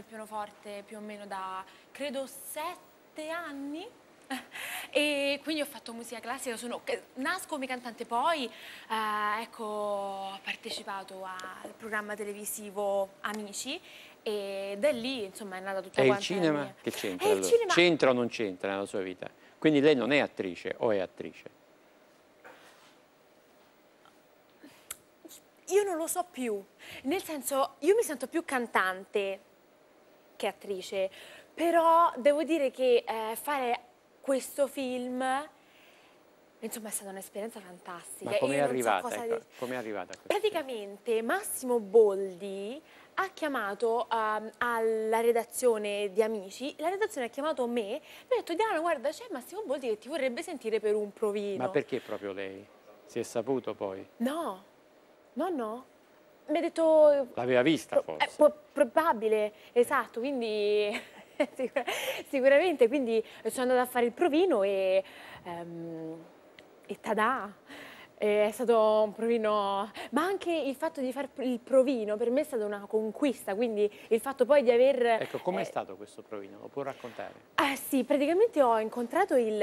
il pianoforte più o meno da, credo, sette anni e quindi ho fatto musica classica, sono, nasco come cantante poi, eh, ecco, ho partecipato al programma televisivo Amici e da lì insomma è nata tutta la è E il cinema che c'entra? Eh, allora? Cinema... C'entra o non c'entra nella sua vita? Quindi lei non è attrice o è attrice? Io non lo so più, nel senso io mi sento più cantante che attrice, però devo dire che eh, fare questo film... Insomma è stata un'esperienza fantastica. Ma come è arrivata? So ecco, come è arrivata Praticamente film? Massimo Boldi ha chiamato um, alla redazione di Amici, la redazione ha chiamato me, mi ha detto Diana guarda c'è Massimo Boldi che ti vorrebbe sentire per un provino. Ma perché proprio lei? Si è saputo poi? No, no no mi ha detto... L'aveva vista forse. È eh, probabile, esatto, quindi... Sicuramente, quindi sono andata a fare il provino e, um, e tada! è stato un provino, ma anche il fatto di fare il provino per me è stata una conquista, quindi il fatto poi di aver... Ecco, com'è eh, stato questo provino? Lo puoi raccontare? Ah sì, praticamente ho incontrato il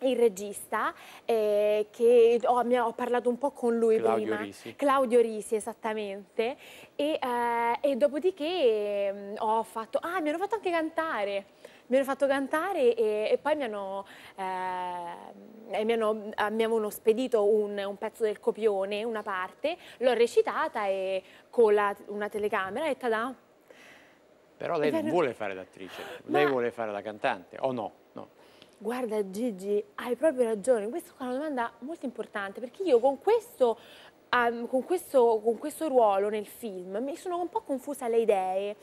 il regista, eh, che ho, ho, parlato un po' con lui Claudio prima. Risi. Claudio Risi, esattamente. E, eh, e dopodiché mm, ho fatto, ah, mi hanno fatto anche cantare mi hanno fatto cantare e, e poi mi hanno, eh, mi hanno, eh, mi hanno spedito un, un, pezzo del copione, una parte, l'ho recitata e, con la, una telecamera e ta-da. Però lei non vuole fare l'attrice, lei vuole fare la cantante, o no? Guarda Gigi, hai proprio ragione, questa è una domanda molto importante perché io con questo, um, con questo, con questo ruolo nel film mi sono un po' confusa le idee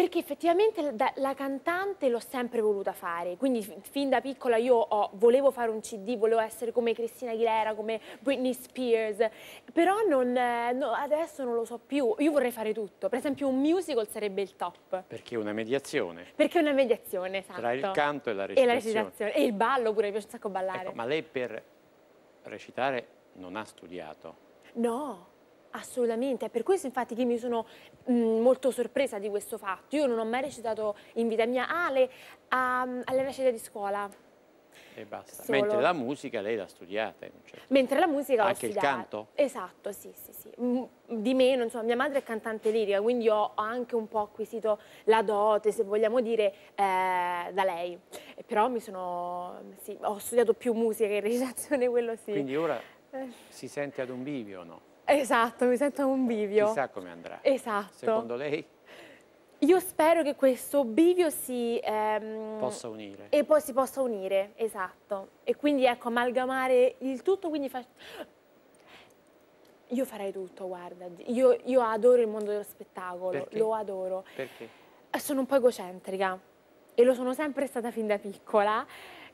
perché effettivamente la, la cantante l'ho sempre voluta fare, quindi fin da piccola io ho, volevo fare un CD, volevo essere come Cristina Aguilera, come Britney Spears, però non, no, adesso non lo so più, io vorrei fare tutto, per esempio un musical sarebbe il top. Perché una mediazione. Perché una mediazione, esatto. Tra il canto e la recitazione. E la recitazione, e il ballo pure, mi piace un sacco ballare. Ecco, ma lei per recitare non ha studiato? No. Assolutamente, è per questo infatti che mi sono mh, mm, molto sorpresa di questo fatto. Io non ho mai recitato in vita mia Ale ah, alle recite di scuola. E basta. Solo. Mentre la musica lei l'ha studiata. Certo Mentre la musica Anche l'ho studiata. Anche il canto? Esatto, sì, sì, sì. Mm, di meno, insomma, mia madre è cantante lirica, quindi ho anche un po' acquisito la dote, se vogliamo dire, eh, da lei. Però mi sono... Sì, ho studiato più musica che recitazione, quello sì. Quindi ora eh. si sente ad un bivio, no? Esatto, mi sento un bivio. Chissà come andrà. Esatto. Secondo lei? Io spero che questo bivio si... Ehm, possa unire. E poi si possa unire, esatto. E quindi ecco, amalgamare il tutto, quindi fa... Io farei tutto, guarda. Io, io adoro il mondo dello spettacolo, Perché? lo adoro. Perché? Sono un po' egocentrica e lo sono sempre stata fin da piccola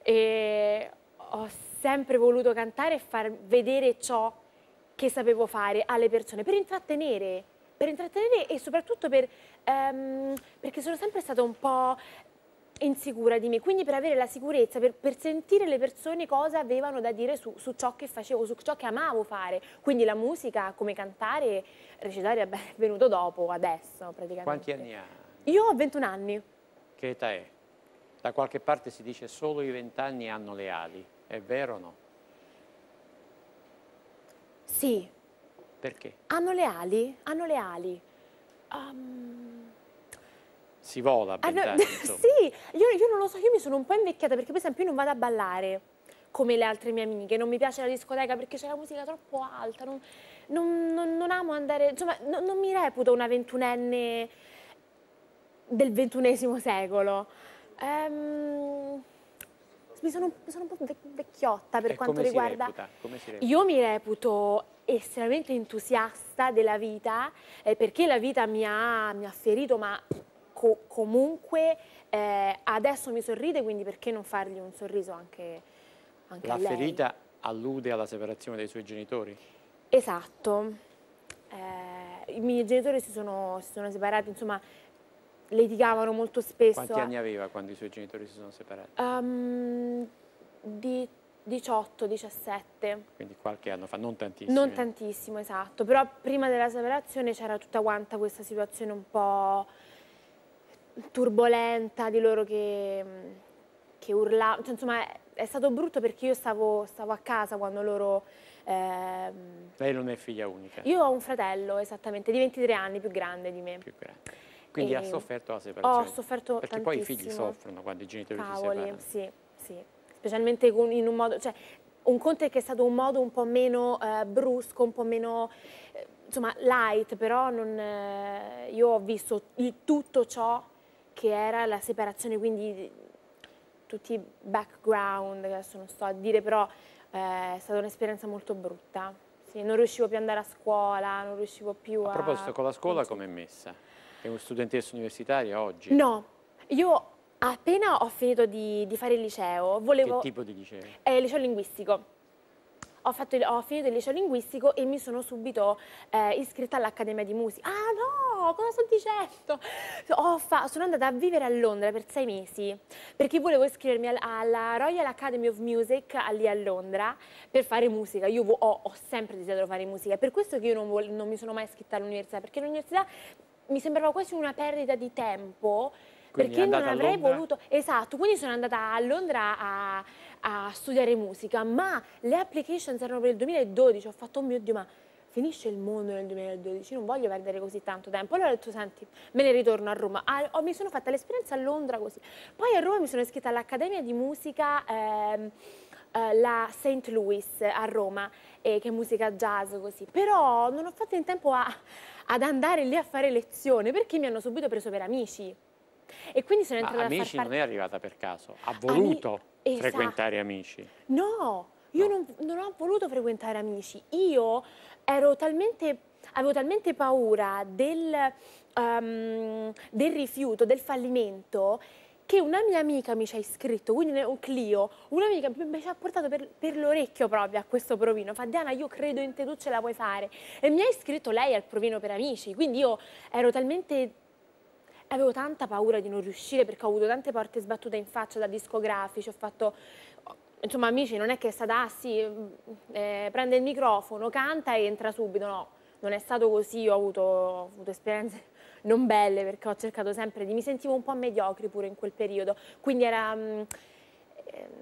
e ho sempre voluto cantare e far vedere ciò che sapevo fare alle persone per intrattenere, per intrattenere e soprattutto per, um, perché sono sempre stata un po' insicura di me, quindi per avere la sicurezza, per, per sentire le persone cosa avevano da dire su, su, ciò che facevo, su ciò che amavo fare, quindi la musica, come cantare, recitare è venuto dopo, adesso praticamente. Quanti anni ha? Io ho 21 anni. Che età è? Da qualche parte si dice solo i 20 anni hanno le ali, è vero o no? Sì. Perché? Hanno le ali? Hanno le ali. Um... Si vola a ballare. sì, io, io non lo so, io mi sono un po' invecchiata perché per esempio io non vado a ballare come le altre mie amiche, non mi piace la discoteca perché c'è la musica troppo alta, non, non, non, non amo andare, insomma non, non mi reputo una ventunenne del ventunesimo secolo. Ehm mi sono, sono, un po' vecchiotta per e quanto riguarda... come Si reputa? Io mi reputo estremamente entusiasta della vita eh, perché la vita mi ha, mi ha ferito, ma co comunque eh, adesso mi sorride, quindi perché non fargli un sorriso anche, anche la ferita allude alla separazione dei suoi genitori? Esatto. Eh, I miei genitori si sono, si sono separati, insomma litigavano molto spesso. Quanti eh. anni aveva quando i suoi genitori si sono separati? Um, di 18, 17. Quindi qualche anno fa, non tantissimo. Non tantissimo, esatto. Però prima della separazione c'era tutta quanta questa situazione un po' turbolenta di loro che, che urlavano. Cioè, insomma, è stato brutto perché io stavo, stavo a casa quando loro... Ehm... Lei non è figlia unica? Io ho un fratello, esattamente, di 23 anni, più grande di me. Più grande. Quindi e ha sofferto la separazione? Ho sofferto Perché tantissimo. poi i figli soffrono quando i genitori Cavoli, si separano. Sì, sì. Specialmente in un modo... Cioè, un conto è che è stato un modo un po' meno eh, brusco, un po' meno... Eh, insomma, light, però non, eh, io ho visto il, tutto ciò che era la separazione, quindi tutti i background, adesso non sto a dire, però eh, è stata un'esperienza molto brutta. Sì, non riuscivo più ad andare a scuola, non riuscivo più a... A proposito, con la scuola com'è messa? È uno studentessa universitaria oggi? No, io appena ho finito di, di fare il liceo volevo... Che tipo di liceo? Eh, liceo linguistico. Ho, fatto, ho, finito il liceo linguistico e mi sono subito eh, iscritta all'Accademia di Musica. Ah no, cosa sto dicendo? sono andata a vivere a Londra per sei mesi perché volevo iscrivermi al, alla Royal Academy of Music lì a Londra per fare musica. Io ho, ho sempre desiderato fare musica, è per questo che io non, non mi sono mai iscritta all'università, perché l'università mi sembrava quasi una perdita di tempo quindi perché non avrei voluto... Esatto, quindi sono andata a Londra a, a, studiare musica, ma le applications erano per il 2012, ho fatto, oh mio Dio, ma finisce il mondo nel 2012, non voglio perdere così tanto tempo. Allora ho detto, senti, me ne ritorno a Roma. Ah, oh, mi sono fatta l'esperienza a Londra così. Poi a Roma mi sono iscritta all'Accademia di Musica... Ehm, eh, la St. Louis a Roma eh, che musica jazz così, però non ho fatto in tempo a, ad andare lì a fare lezione perché mi hanno subito preso per amici. E quindi sono entrata Ma amici non è arrivata per caso, ha voluto Ami... Esatto. frequentare esatto. amici. No, io no. Non, non ho voluto frequentare amici, io ero talmente avevo talmente paura del, um, del, rifiuto, del fallimento, che una mia amica mi ci ha iscritto, quindi un Clio, un'amica mi ci ha portato per, per l'orecchio proprio a questo provino, fa Diana io credo in te, tu ce la puoi fare e mi ha iscritto lei al provino per amici, quindi io ero talmente avevo tanta paura di non riuscire perché ho avuto tante porte sbattute in faccia da discografici, ho fatto... Insomma, amici, non è che è stata, ah sì, eh, prende il microfono, canta e entra subito, no, non è stato così, ho avuto, ho avuto esperienze non belle perché ho cercato sempre di... mi sentivo un po' mediocre pure in quel periodo, quindi era, mm, ehm,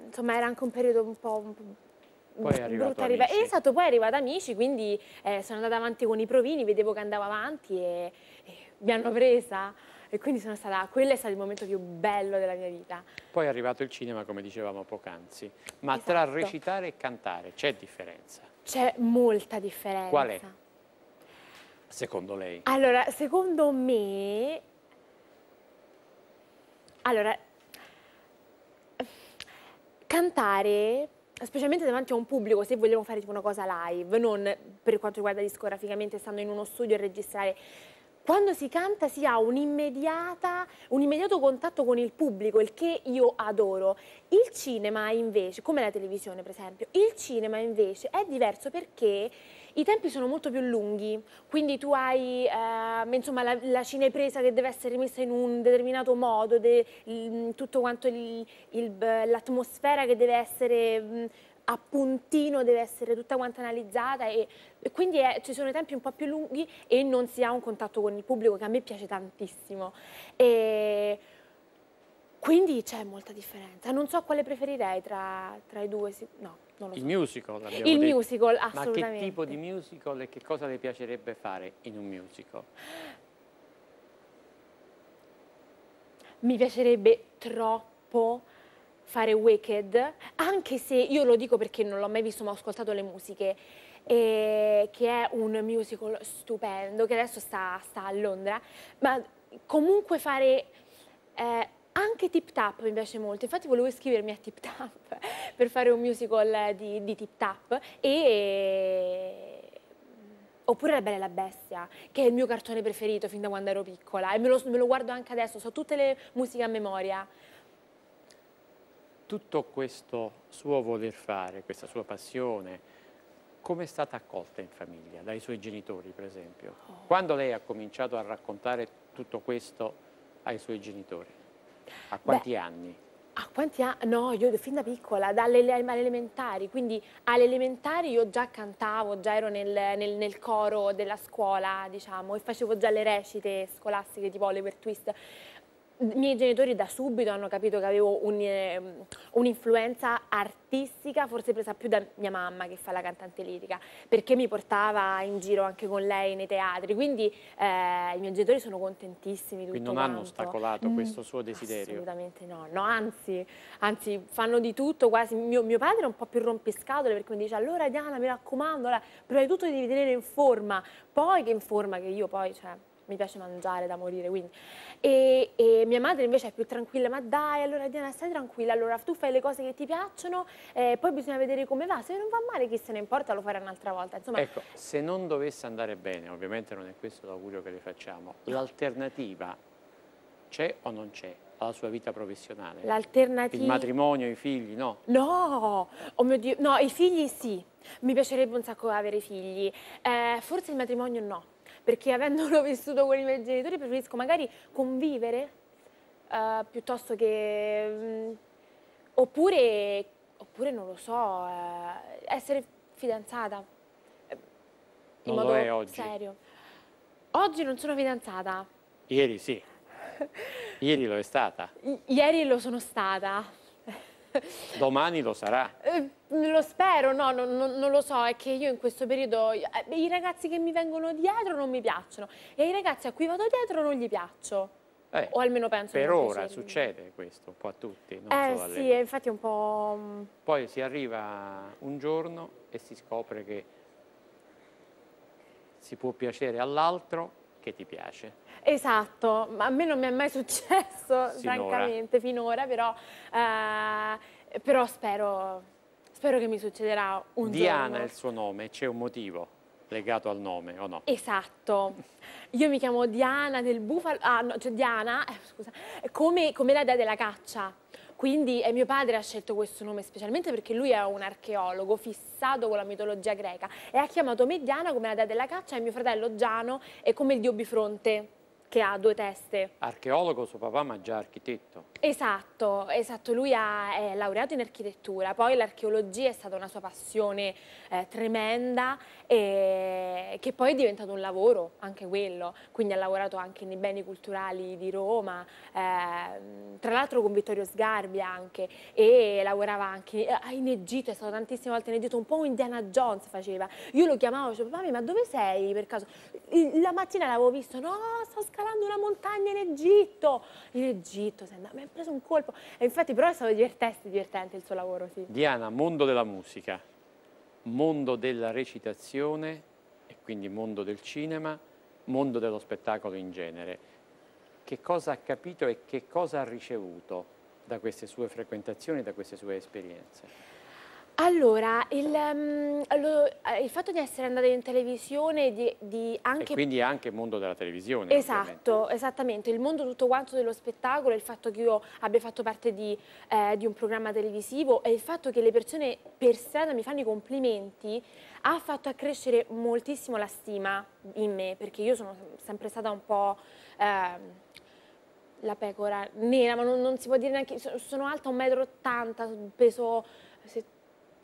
insomma, era anche un periodo un po'... Un po poi è arrivato arriva- Amici. Esatto, poi è arrivata Amici, quindi eh, sono andata avanti con i provini, vedevo che andavo avanti e, e mi hanno presa e quindi sono stata, quello è stato il momento più bello della mia vita. Poi è arrivato il cinema, come dicevamo poc'anzi, ma esatto. tra recitare e cantare c'è differenza? C'è molta differenza. Qual è? secondo lei? Allora, secondo me... Allora, cantare, specialmente davanti a un pubblico, se vogliamo fare tipo una cosa live, non per quanto riguarda discograficamente, stando in uno studio a registrare, quando si canta si ha un, un, immediato contatto con il pubblico, il che io adoro. Il cinema invece, come la televisione per esempio, il cinema invece è diverso perché i tempi sono molto più lunghi, quindi tu hai eh, insomma, la, la, cinepresa che deve essere messa in un determinato modo, de, il, tutto quanto l'atmosfera che deve essere... Mh, a puntino deve essere tutta quanta analizzata e, e quindi è, ci sono tempi un po' più lunghi e non si ha un contatto con il pubblico che a me piace tantissimo e quindi c'è molta differenza non so quale preferirei tra, tra i due no So. Il musical, Il detto. musical, assolutamente. Ma che tipo di musical e che cosa le piacerebbe fare in un musical? Mi piacerebbe troppo fare Wicked, anche se io lo dico perché non l'ho mai visto ma ho ascoltato le musiche, che è un musical stupendo che adesso sta, sta a Londra, ma comunque fare... Eh, anche Tip Tap mi piace molto, infatti volevo iscrivermi a Tip Tap, per fare un musical di, di Tip Tap e... Oppure La Bella e la Bestia, che è il mio cartone preferito fin da quando ero piccola e me lo, me lo guardo anche adesso, so tutte le musiche a memoria. Tutto questo suo voler fare, questa sua passione, come è stata accolta in famiglia, dai suoi genitori per esempio? Oh. Quando lei ha cominciato a raccontare tutto questo ai suoi genitori? A quanti Beh. anni? Ah, quanti anni? No, io fin da piccola, dalle elementari, quindi alle elementari io già cantavo, già ero nel, nel, nel, coro della scuola, diciamo, e facevo già le recite scolastiche tipo Oliver Twist i miei genitori da subito hanno capito che avevo ehm, un'influenza un artistica, forse presa più da mia mamma che fa la cantante lirica, perché mi portava in giro anche con lei nei teatri, quindi eh, i miei genitori sono contentissimi Quindi non quanto. hanno ostacolato mm, questo suo desiderio? Assolutamente no, no anzi, anzi, fanno di tutto quasi, mio, mio padre è un po' più rompiscatole perché mi dice allora Diana mi raccomando, allora, prima di tutto devi tenere in forma, poi che in forma che io poi, cioè, mi piace mangiare da morire, quindi. E, e, mia madre invece è più tranquilla, ma dai, allora Diana stai tranquilla, allora tu fai le cose che ti piacciono, eh, poi bisogna vedere come va, se non va male chi se ne importa lo farà un'altra volta, Insomma, Ecco, se non dovesse andare bene, ovviamente non è questo l'augurio che le facciamo, l'alternativa c'è o non c'è? alla sua vita professionale? L'alternativa... Il matrimonio, i figli, no? No! Oh mio Dio, no, i figli sì. Mi piacerebbe un sacco avere figli. Eh, forse il matrimonio no perché avendolo vissuto con i miei genitori preferisco magari convivere uh, piuttosto che... Mh, mm, oppure, oppure, non lo so, uh, essere fidanzata. Eh, non in modo lo è oggi. serio. Oggi non sono fidanzata. Ieri sì. Ieri lo è stata. I ieri lo sono stata. Domani lo sarà. Eh, lo spero, no, no, no, non lo so, è che io in questo periodo eh, i ragazzi che mi vengono dietro non mi piacciono e i ragazzi a cui vado dietro non gli piaccio. Eh, o almeno penso per ora piacermi. succede questo un po' a tutti non eh solo sì, infatti è un po' mm, poi si arriva un giorno e si scopre che si può piacere all'altro che ti piace. Esatto, a me non mi è mai successo, Sinora. francamente, finora, però, eh, però spero, spero, che mi succederà un Diana giorno. Diana è il suo nome, c'è un motivo legato al nome o no? Esatto. Io mi chiamo Diana del Bufalo, ah no, cioè Diana, eh, scusa, come, come la dea della caccia. Quindi eh, mio padre ha scelto questo nome specialmente perché lui è un archeologo fissato con la mitologia greca e ha chiamato Mediana come la dea della caccia e mio fratello Giano è come il dio bifronte che ha due teste. Archeologo, suo papà, ma già architetto. Esatto, esatto. Lui ha, è laureato in architettura, poi l'archeologia è stata una sua passione eh, tremenda e che poi è diventato un lavoro, anche quello. Quindi ha lavorato anche nei beni culturali di Roma, eh, tra l'altro con Vittorio Sgarbi anche, e lavorava anche eh, in Egitto, è stato tantissime volte in Egitto, un po' Indiana Jones faceva. Io lo chiamavo, dicevo, cioè, papà, ma dove sei per caso? La mattina l'avevo visto, no, sto scappando scalando una montagna in Egitto. In Egitto, sei andato, mi ha preso un colpo. E infatti però è stato divertente, divertente il suo lavoro, sì. Diana, mondo della musica, mondo della recitazione e quindi mondo del cinema, mondo dello spettacolo in genere. Che cosa ha capito e che cosa ha ricevuto da queste sue frequentazioni, da queste sue esperienze? Allora, il, um, lo, eh, il, fatto di essere andata in televisione di, di anche... E quindi anche il mondo della televisione. Esatto, ovviamente. esattamente, il mondo tutto quanto dello spettacolo, il fatto che io abbia fatto parte di, eh, di un programma televisivo e il fatto che le persone per strada mi fanno i complimenti ha fatto accrescere moltissimo la stima in me, perché io sono sempre stata un po'... Eh, la pecora nera, ma non, non, si può dire neanche, sono alta un metro 1,80 m, peso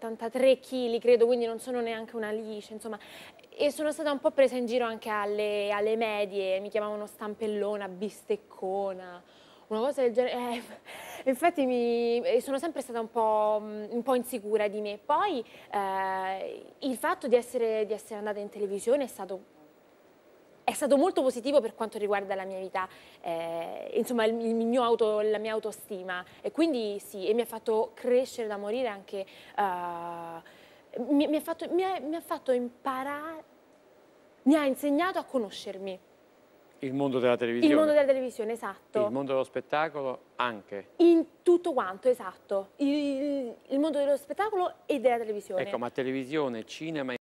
73 kg, credo, quindi non sono neanche una lice, insomma. E sono stata un po' presa in giro anche alle, alle medie, mi chiamavano stampellona, bisteccona, una cosa del genere. Eh, infatti mi, eh, sono sempre stata un po', mm, un po insicura di me. Poi eh, il fatto di essere, di essere andata in televisione è stato è stato molto positivo per quanto riguarda la mia vita, eh, insomma il, il mio auto, la mia autostima e quindi sì, e mi ha fatto crescere da morire anche, uh, mi, mi, ha fatto, mi, ha, mi ha fatto imparare, mi ha insegnato a conoscermi. Il mondo della televisione. Il mondo della televisione, esatto. Il mondo dello spettacolo anche. In tutto quanto, esatto. Il, il mondo dello spettacolo e della televisione. Ecco, ma televisione, cinema...